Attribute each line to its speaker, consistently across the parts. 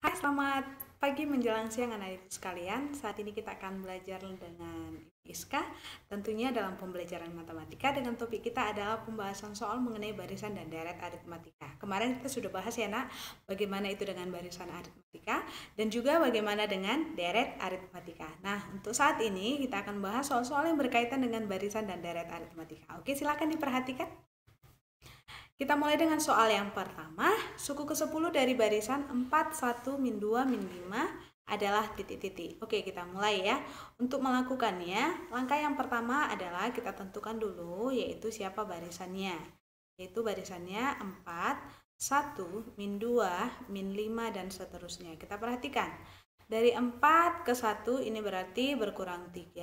Speaker 1: Hai, selamat pagi menjelang siang anak-anak sekalian. Saat ini kita akan belajar dengan Iska, tentunya dalam pembelajaran matematika dengan topik kita adalah pembahasan soal mengenai barisan dan deret aritmatika. Kemarin kita sudah bahas ya nak, bagaimana itu dengan barisan aritmatika dan juga bagaimana dengan deret aritmatika. Nah, untuk saat ini kita akan bahas soal-soal yang berkaitan dengan barisan dan deret aritmatika. Oke, silakan diperhatikan. Kita mulai dengan soal yang pertama, suku ke-10 dari barisan 4, 1, min 2, min 5 adalah titik-titik. Oke, kita mulai ya. Untuk melakukannya, langkah yang pertama adalah kita tentukan dulu yaitu siapa barisannya. Yaitu barisannya 4, 1, min 2, min 5, dan seterusnya. Kita perhatikan. Dari 4 ke 1 ini berarti berkurang 3.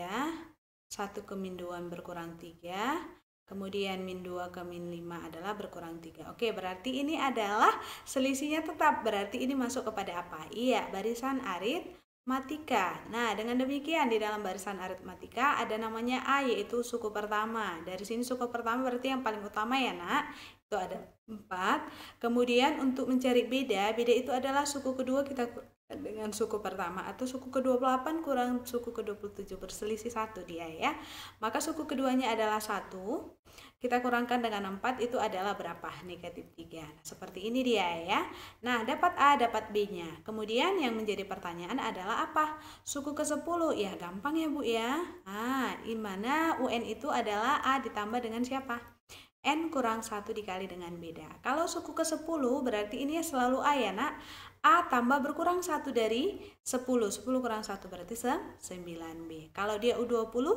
Speaker 1: 1 ke min 2 berkurang 3. Kemudian min 2 ke min 5 adalah berkurang 3. Oke, berarti ini adalah selisihnya tetap. Berarti ini masuk kepada apa? Iya, barisan aritmatika. Nah, dengan demikian di dalam barisan aritmatika ada namanya A yaitu suku pertama. Dari sini suku pertama berarti yang paling utama ya, Nak. Itu ada 4. Kemudian untuk mencari beda, beda itu adalah suku kedua kita dengan suku pertama atau suku ke-28 kurang suku ke-27 berselisih satu dia ya. Maka suku keduanya adalah satu. Kita kurangkan dengan 4 itu adalah berapa? Negatif 3. Nah, seperti ini dia ya. Nah, dapat A, dapat B-nya. Kemudian yang menjadi pertanyaan adalah apa? Suku ke-10. Ya, gampang ya Bu ya. Nah, di mana UN itu adalah A ditambah dengan siapa? N kurang 1 dikali dengan beda. Kalau suku ke-10 berarti ini selalu A ya nak. A tambah berkurang 1 dari 10. 10 kurang 1 berarti 9B. Kalau dia U20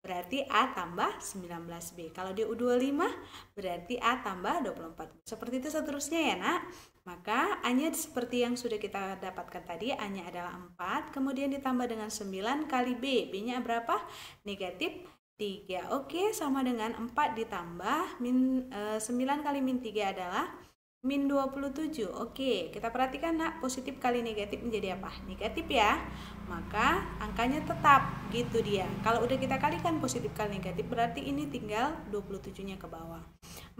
Speaker 1: berarti A tambah 19B. Kalau dia U25 berarti A tambah 24. Seperti itu seterusnya ya nak. Maka A-nya seperti yang sudah kita dapatkan tadi, A-nya adalah 4, kemudian ditambah dengan 9 kali B. B-nya berapa? Negatif 3. Oke, sama dengan 4 ditambah min, e, eh, 9 kali min 3 adalah min 27. Oke, kita perhatikan nak positif kali negatif menjadi apa? Negatif ya. Maka angkanya tetap gitu dia. Kalau udah kita kalikan positif kali negatif berarti ini tinggal 27-nya ke bawah.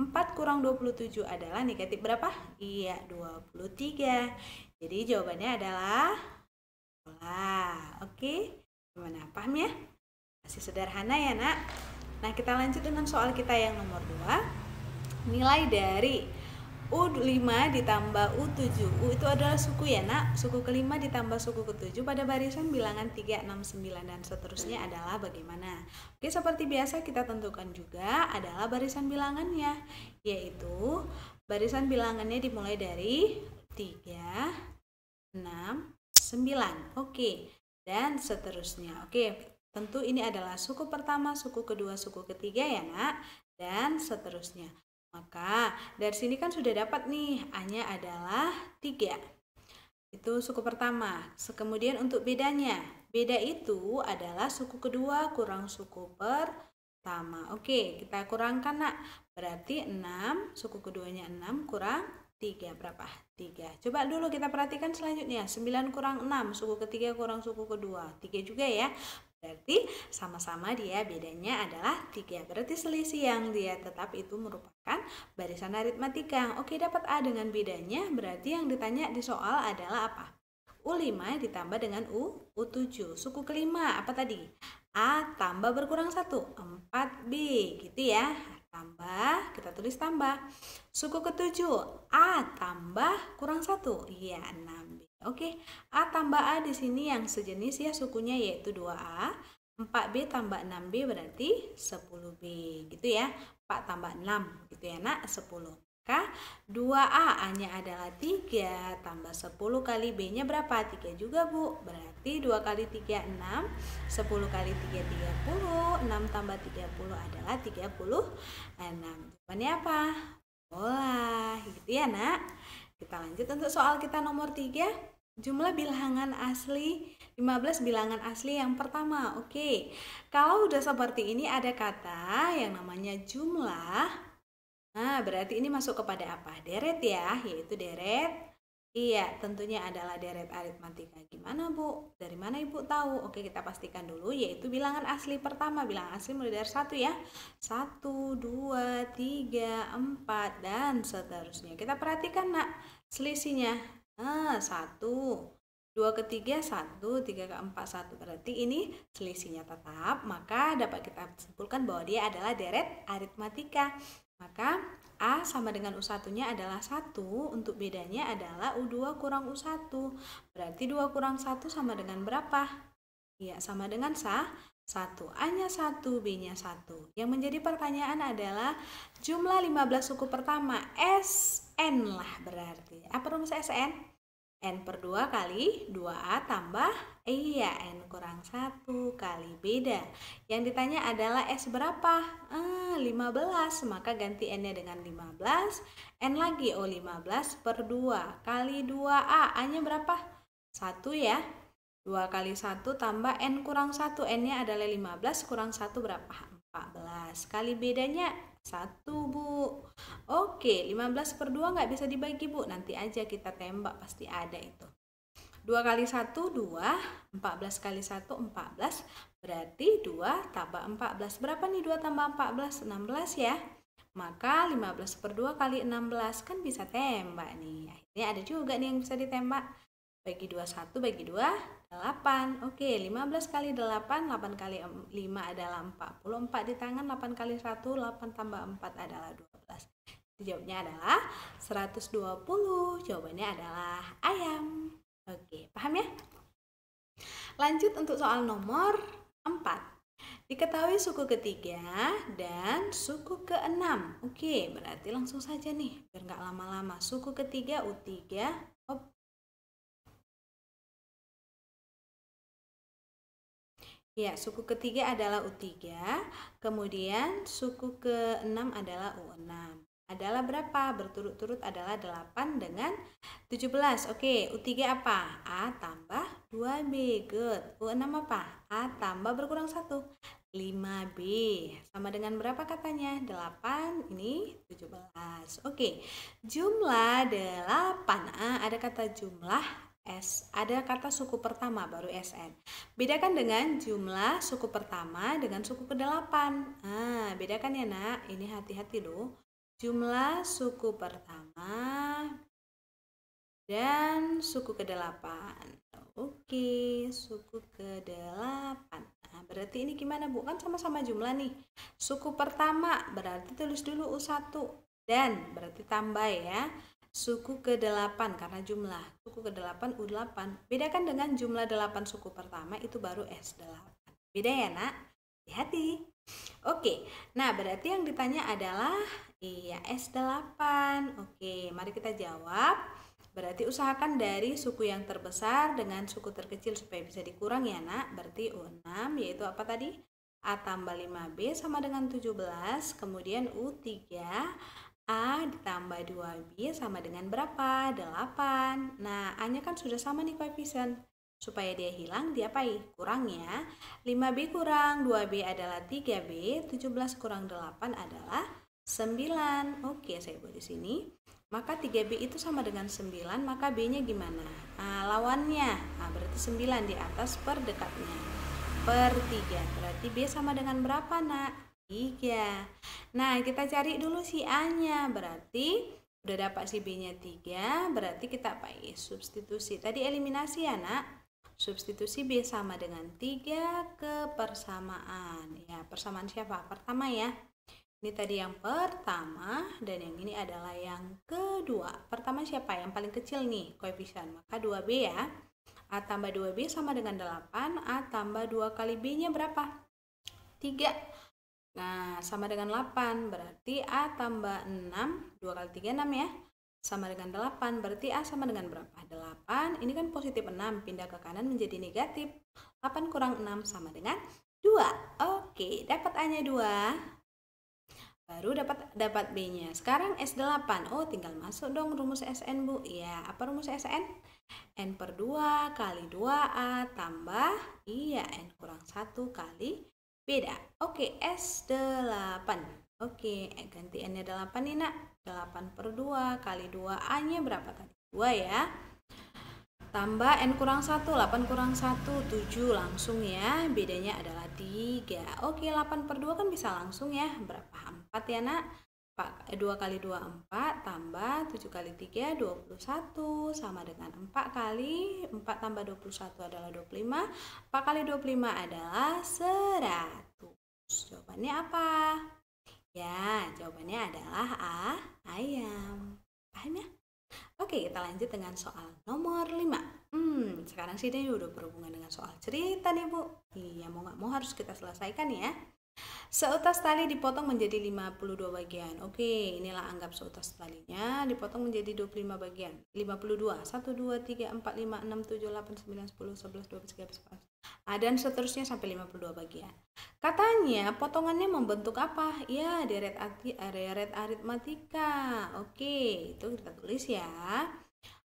Speaker 1: 4 kurang 27 adalah negatif berapa? Iya, 23. Jadi jawabannya adalah bola. Oke, gimana? Paham ya? Masih sederhana ya nak? Nah kita lanjut dengan soal kita yang nomor 2 Nilai dari U5 ditambah U7 U itu adalah suku ya nak Suku kelima ditambah suku ketujuh pada barisan bilangan 3, 6, 9 dan seterusnya adalah bagaimana Oke seperti biasa kita tentukan juga adalah barisan bilangannya Yaitu barisan bilangannya dimulai dari 3, 6, 9 Oke dan seterusnya Oke Tentu ini adalah suku pertama, suku kedua, suku ketiga ya nak, dan seterusnya. Maka dari sini kan sudah dapat nih, A-nya adalah 3. Itu suku pertama. Kemudian untuk bedanya, beda itu adalah suku kedua kurang suku pertama. Oke, kita kurangkan nak. Berarti 6, suku keduanya 6 kurang 3 berapa? 3. Coba dulu kita perhatikan selanjutnya. 9 kurang 6, suku ketiga kurang suku kedua. 3 juga ya. Berarti sama-sama dia bedanya adalah tiga Berarti selisih yang dia tetap itu merupakan barisan aritmatika. Oke, dapat A dengan bedanya. Berarti yang ditanya di soal adalah apa? U5 ditambah dengan U, U7. Suku kelima apa tadi? A tambah berkurang satu 4B gitu ya tambah, kita tulis tambah. Suku ketujuh, A tambah kurang satu. Iya, 6B. Oke, A tambah A di sini yang sejenis ya sukunya yaitu 2A. 4B tambah 6B berarti 10B gitu ya. 4 tambah 6 gitu ya nak, 10. Maka 2A A-nya adalah 3 tambah 10 kali B-nya berapa? 3 juga Bu. Berarti 2 kali 3 6, 10 kali 3 30, 6 tambah 30 adalah 36. Jawabannya apa? Bola. Gitu ya nak. Kita lanjut untuk soal kita nomor 3. Jumlah bilangan asli 15 bilangan asli yang pertama. Oke. Kalau udah seperti ini ada kata yang namanya jumlah Nah, berarti ini masuk kepada apa? Deret ya, yaitu deret. Iya, tentunya adalah deret aritmatika. Gimana, Bu? Dari mana Ibu tahu? Oke, kita pastikan dulu, yaitu bilangan asli pertama. Bilangan asli mulai dari satu ya. Satu, dua, tiga, empat, dan seterusnya. Kita perhatikan, nak, selisihnya. Nah, satu, dua ke 3, 1, 3 ke 4, 1. Berarti ini selisihnya tetap, maka dapat kita simpulkan bahwa dia adalah deret aritmatika. Maka A sama dengan U1-nya adalah 1, untuk bedanya adalah U2 kurang U1. Berarti 2 kurang 1 sama dengan berapa? Ya, sama dengan sah. 1. A-nya 1, B-nya 1. Yang menjadi pertanyaan adalah jumlah 15 suku pertama SN lah berarti. Apa rumus SN? N per 2 kali 2A tambah E ya N kurang 1 kali beda. Yang ditanya adalah S berapa? Ah, 15, maka ganti N-nya dengan 15. N lagi, oh 15 per 2 kali 2A. A-nya berapa? 1 ya. 2 kali 1 tambah N kurang 1. N-nya adalah 15 kurang 1 berapa? 14. Kali bedanya satu, Bu. Oke, 15 per 2 nggak bisa dibagi, Bu. Nanti aja kita tembak, pasti ada itu. dua kali satu dua, empat belas kali satu empat belas, Berarti 2 tambah belas Berapa nih dua tambah empat belas enam belas ya. Maka lima belas per dua kali enam belas kan bisa tembak nih. Ini ada juga nih yang bisa ditembak. Bagi dua satu Bagi dua. 8. Oke, 15 kali 8, 8 kali 5 adalah 44 di tangan, 8 kali 1, 8 tambah 4 adalah 12. Jawabnya adalah 120. Jawabannya adalah ayam. Oke, paham ya? Lanjut untuk soal nomor 4. Diketahui suku ketiga dan suku keenam. Oke, berarti langsung saja nih, biar nggak lama-lama. Suku ketiga U3, Ya, suku ketiga adalah U3, kemudian suku keenam adalah U6. Adalah berapa? Berturut-turut adalah 8 dengan 17. Oke, U3 apa? A tambah 2B. Good. U6 apa? A tambah berkurang 1. 5B. Sama dengan berapa katanya? 8, ini 17. Oke, jumlah 8A. Ada kata jumlah S. Ada kata suku pertama baru SN. Bedakan dengan jumlah suku pertama dengan suku ke-8. Nah, bedakan ya nak. Ini hati-hati loh. Jumlah suku pertama dan suku ke-8. Oke, suku ke-8. Nah, berarti ini gimana Bu? Kan sama-sama jumlah nih. Suku pertama berarti tulis dulu U1 dan berarti tambah ya suku ke-8 karena jumlah. Suku ke-8 U8. Bedakan dengan jumlah 8 suku pertama itu baru S8. Beda ya, Nak? Hati-hati. Oke. Nah, berarti yang ditanya adalah iya S8. Oke, mari kita jawab. Berarti usahakan dari suku yang terbesar dengan suku terkecil supaya bisa dikurang ya, Nak. Berarti U6 yaitu apa tadi? A tambah 5B sama dengan 17, kemudian U3 A ditambah 2B sama dengan berapa? 8. Nah, A-nya kan sudah sama nih koefisien. Supaya dia hilang, diapai? Kurang ya. 5B kurang 2B adalah 3B, 17 kurang 8 adalah 9. Oke, saya buat di sini. Maka 3B itu sama dengan 9, maka B-nya gimana? Nah, lawannya, nah, berarti 9 di atas per dekatnya. Per 3, berarti B sama dengan berapa nak? 3. Nah, kita cari dulu si A-nya. Berarti udah dapat si B-nya 3, berarti kita pakai substitusi. Tadi eliminasi ya, Nak. Substitusi B sama dengan 3 ke persamaan. Ya, persamaan siapa? Pertama ya. Ini tadi yang pertama dan yang ini adalah yang kedua. Pertama siapa? Yang paling kecil nih koefisien. Maka 2B ya. A tambah 2B sama dengan 8. A tambah 2 kali B-nya berapa? 3 Nah, sama dengan 8, berarti A tambah 6, 2 kali 3, 6 ya. Sama dengan 8, berarti A sama dengan berapa? 8, ini kan positif 6, pindah ke kanan menjadi negatif. 8 kurang 6 sama dengan 2. Oke, dapat A-nya 2. Baru dapat dapat B-nya. Sekarang S8. Oh, tinggal masuk dong rumus SN, Bu. Ya, apa rumus SN? N per 2 kali 2A tambah, iya, N kurang 1 kali beda. Oke, S8. Oke, eh, ganti N-nya 8 nih, nak. 8 per 2 kali 2 A-nya berapa tadi? 2 ya. Tambah N kurang 1, 8 kurang 1, 7 langsung ya. Bedanya adalah 3. Oke, 8 per 2 kan bisa langsung ya. Berapa? 4 ya, nak. 4 2 eh, kali 2 4 tambah 7 kali 3 21 sama dengan 4 kali 4 tambah 21 adalah 25 4 kali 25 adalah 100 jawabannya apa? ya jawabannya adalah A ayam paham ya? Oke, kita lanjut dengan soal nomor 5. Hmm, sekarang sih ini udah berhubungan dengan soal cerita nih, Bu. Iya, mau gak mau harus kita selesaikan ya. Seutas tali dipotong menjadi 52 bagian. Oke, inilah anggap seutas talinya dipotong menjadi 25 bagian. 52. 1 2 3 4 5 6 7 8 9 10 11 12 13 14. Nah, dan seterusnya sampai 52 bagian. Katanya potongannya membentuk apa? Ya, deret arti, deret aritmatika. Oke, itu kita tulis ya.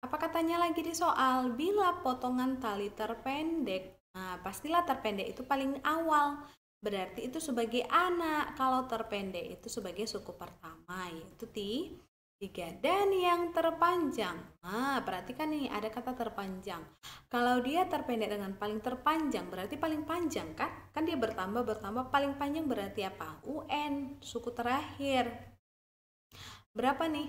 Speaker 1: Apa katanya lagi di soal? Bila potongan tali terpendek Nah, pastilah terpendek itu paling awal berarti itu sebagai anak kalau terpendek itu sebagai suku pertama yaitu ti tiga dan yang terpanjang nah perhatikan nih ada kata terpanjang kalau dia terpendek dengan paling terpanjang berarti paling panjang kan kan dia bertambah bertambah paling panjang berarti apa UN suku terakhir berapa nih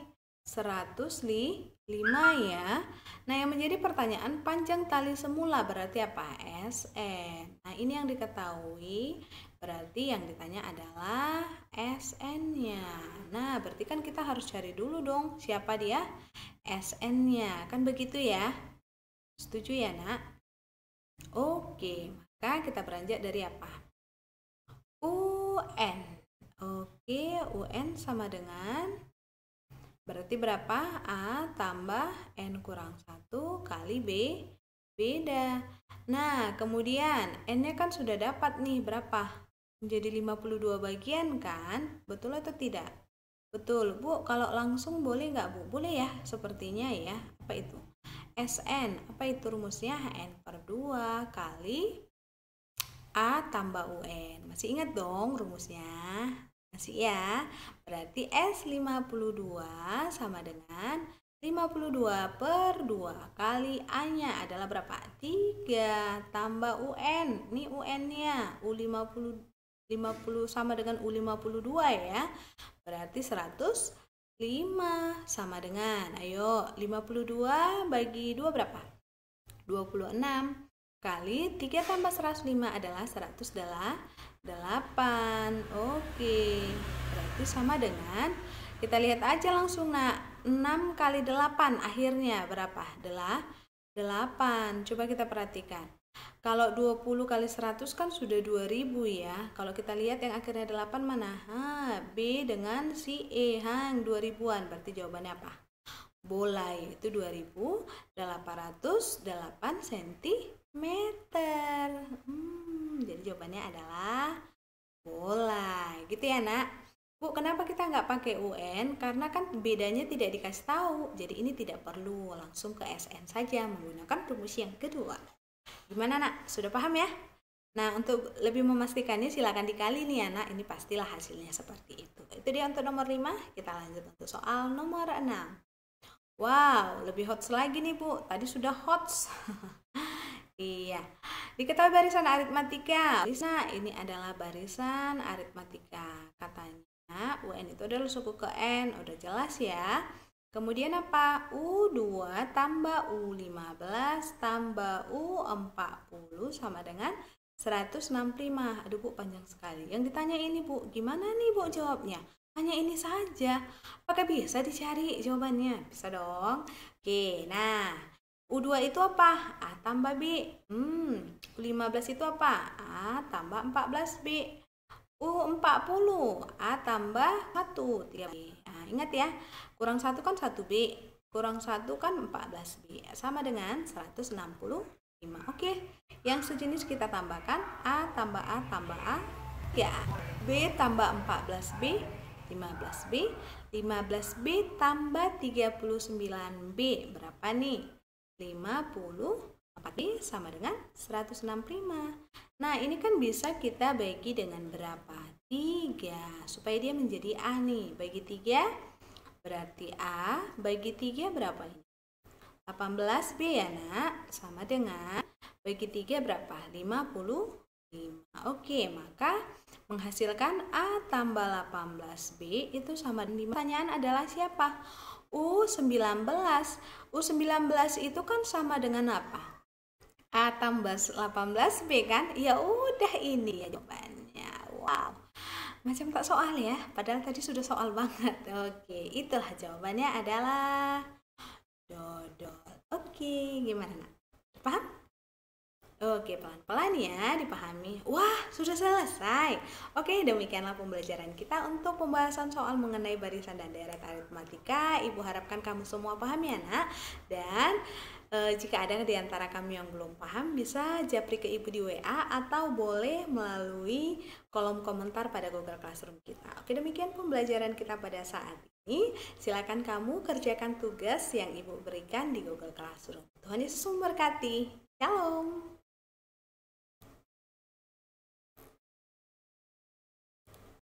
Speaker 1: li 5 ya. Nah, yang menjadi pertanyaan panjang tali semula berarti apa? SN. E. Nah, ini yang diketahui berarti yang ditanya adalah SN-nya. Nah, berarti kan kita harus cari dulu dong siapa dia SN-nya. Kan begitu ya? Setuju ya, Nak? Oke, maka kita beranjak dari apa? UN. Oke, UN sama dengan Berarti berapa? A tambah N kurang 1 kali B beda. Nah, kemudian N-nya kan sudah dapat nih berapa? Menjadi 52 bagian kan? Betul atau tidak? Betul, Bu. Kalau langsung boleh nggak, Bu? Boleh ya, sepertinya ya. Apa itu? SN. Apa itu rumusnya? N per 2 kali A tambah UN. Masih ingat dong rumusnya? Masih ya. Berarti S52 sama dengan 52 per 2 kali A-nya adalah berapa? 3 tambah UN. Ini UN-nya. U50 50 sama dengan U52 ya. Berarti 105 sama dengan. Ayo, 52 bagi 2 berapa? 26 kali 3 tambah 105 adalah 108. 8 Oke Berarti sama dengan Kita lihat aja langsung nak 6 kali 8 akhirnya berapa? Adalah 8 Coba kita perhatikan Kalau 20 kali 100 kan sudah 2000 ya Kalau kita lihat yang akhirnya 8 mana? Ha, B dengan si E Hang 2000an Berarti jawabannya apa? Bola yaitu 8 cm meter. Hmm, jadi jawabannya adalah bola. Gitu ya, Nak? Bu, kenapa kita nggak pakai UN? Karena kan bedanya tidak dikasih tahu. Jadi ini tidak perlu langsung ke SN saja menggunakan rumus yang kedua. Gimana, Nak? Sudah paham ya? Nah, untuk lebih memastikannya silakan dikali nih anak. Ya, ini pastilah hasilnya seperti itu. Itu dia untuk nomor 5. Kita lanjut untuk soal nomor 6. Wow, lebih hot lagi nih, Bu. Tadi sudah hot. Iya. Diketahui barisan aritmatika. Lisa, ini adalah barisan aritmatika. Katanya UN itu adalah suku ke N. Udah jelas ya. Kemudian apa? U2 tambah U15 tambah U40 sama dengan 165. Aduh Bu, panjang sekali. Yang ditanya ini Bu, gimana nih Bu jawabnya? Hanya ini saja. Apakah bisa dicari jawabannya? Bisa dong. Oke, nah U2 itu apa? A tambah B. Hmm, U15 itu apa? A tambah 14B. U40, A tambah 1, 3B. Nah, ingat ya, kurang 1 kan 1B, kurang 1 kan 14B. Sama dengan 165. Oke, yang sejenis kita tambahkan. A tambah A tambah A, ya B tambah 14B, 15B. 15B tambah 39B, berapa nih? 50 ini sama dengan 165. Nah, ini kan bisa kita bagi dengan berapa? 3. Supaya dia menjadi A nih. Bagi 3 berarti A bagi 3 berapa ini? 18B ya, Nak. Sama dengan bagi 3 berapa? 50 5. Nah, oke, maka menghasilkan A tambah 18B itu sama dengan 5. Pertanyaan adalah siapa? U19. U19 itu kan sama dengan apa? A tambah 18B kan? Ya udah ini ya jawabannya. Wow. Macam tak soal ya, padahal tadi sudah soal banget. Oke, itulah jawabannya adalah dodol. Oke, gimana Pak? Oke, pelan-pelan ya dipahami. Wah, sudah selesai. Oke, demikianlah pembelajaran kita untuk pembahasan soal mengenai barisan dan deret aritmatika. Ibu harapkan kamu semua paham ya, Nak. Dan e, jika ada di antara kamu yang belum paham, bisa japri ke Ibu di WA atau boleh melalui kolom komentar pada Google Classroom kita. Oke, demikian pembelajaran kita pada saat ini. Silakan kamu kerjakan tugas yang Ibu berikan di Google Classroom. Tuhan Yesus memberkati. Shalom.